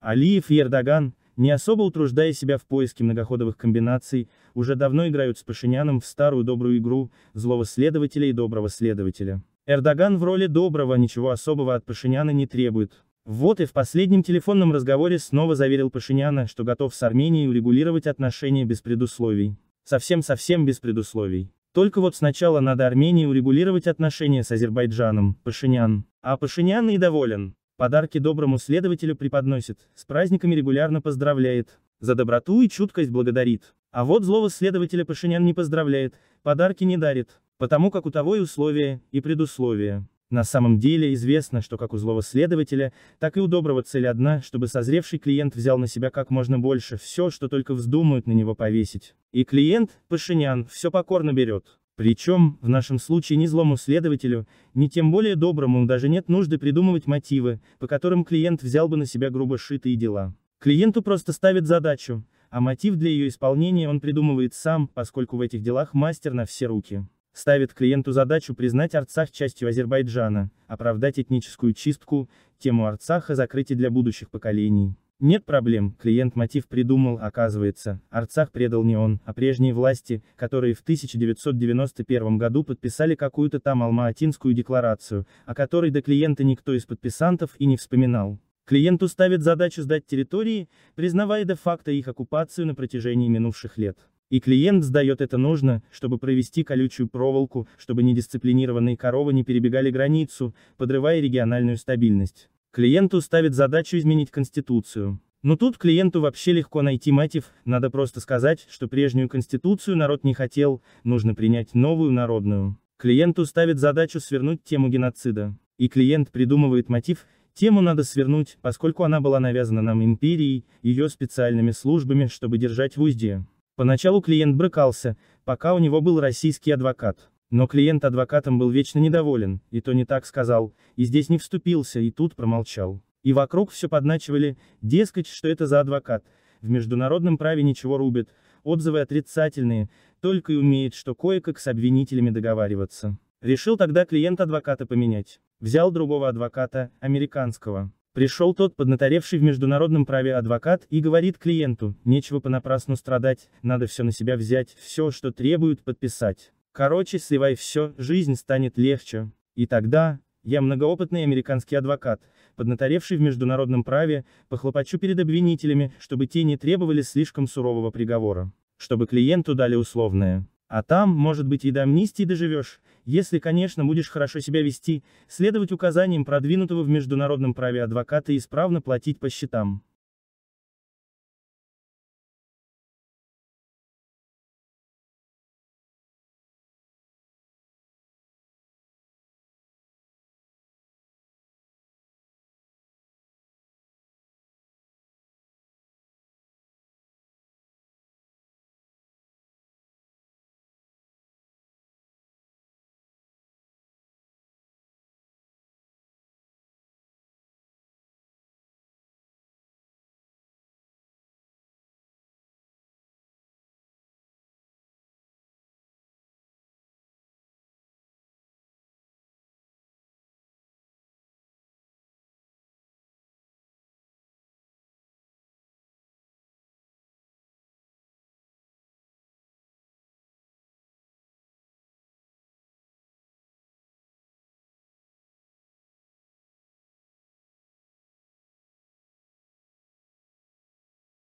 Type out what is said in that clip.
Алиев и Эрдоган, не особо утруждая себя в поиске многоходовых комбинаций, уже давно играют с Пашиняном в старую добрую игру «злого следователя и доброго следователя». Эрдоган в роли доброго ничего особого от Пашиняна не требует. Вот и в последнем телефонном разговоре снова заверил Пашиняна, что готов с Арменией урегулировать отношения без предусловий. Совсем-совсем без предусловий. Только вот сначала надо Армении урегулировать отношения с Азербайджаном, Пашинян. А Пашинян и доволен. Подарки доброму следователю преподносит, с праздниками регулярно поздравляет, за доброту и чуткость благодарит. А вот злого следователя Пашинян не поздравляет, подарки не дарит, потому как у того и условия, и предусловия. На самом деле известно, что как у злого следователя, так и у доброго цель одна, чтобы созревший клиент взял на себя как можно больше все, что только вздумают на него повесить. И клиент, Пашинян, все покорно берет. Причем, в нашем случае ни злому следователю, ни тем более доброму даже нет нужды придумывать мотивы, по которым клиент взял бы на себя грубо сшитые дела. Клиенту просто ставят задачу, а мотив для ее исполнения он придумывает сам, поскольку в этих делах мастер на все руки. Ставит клиенту задачу признать Арцах частью Азербайджана, оправдать этническую чистку, тему Арцаха закрыть для будущих поколений. Нет проблем, клиент мотив придумал, оказывается, Арцах предал не он, а прежние власти, которые в 1991 году подписали какую-то там Алма-Атинскую декларацию, о которой до клиента никто из подписантов и не вспоминал. Клиенту ставят задачу сдать территории, признавая де-факто их оккупацию на протяжении минувших лет. И клиент сдает это нужно, чтобы провести колючую проволоку, чтобы недисциплинированные коровы не перебегали границу, подрывая региональную стабильность. Клиенту ставит задачу изменить Конституцию. Но тут клиенту вообще легко найти мотив, надо просто сказать, что прежнюю конституцию народ не хотел, нужно принять новую народную. Клиенту ставит задачу свернуть тему геноцида. И клиент придумывает мотив, тему надо свернуть, поскольку она была навязана нам империей, ее специальными службами, чтобы держать в узде. Поначалу клиент брыкался, пока у него был российский адвокат. Но клиент адвокатом был вечно недоволен, и то не так сказал, и здесь не вступился, и тут промолчал. И вокруг все подначивали, дескать, что это за адвокат, в международном праве ничего рубит, отзывы отрицательные, только и умеет, что кое-как с обвинителями договариваться. Решил тогда клиент адвоката поменять. Взял другого адвоката, американского. Пришел тот поднаторевший в международном праве адвокат и говорит клиенту, нечего понапрасну страдать, надо все на себя взять, все, что требуют, подписать. Короче, сливай все, жизнь станет легче. И тогда, я многоопытный американский адвокат, поднаторевший в международном праве, похлопочу перед обвинителями, чтобы те не требовали слишком сурового приговора. Чтобы клиенту дали условное. А там, может быть, и до амнистии доживешь, если, конечно, будешь хорошо себя вести, следовать указаниям продвинутого в международном праве адвоката и исправно платить по счетам.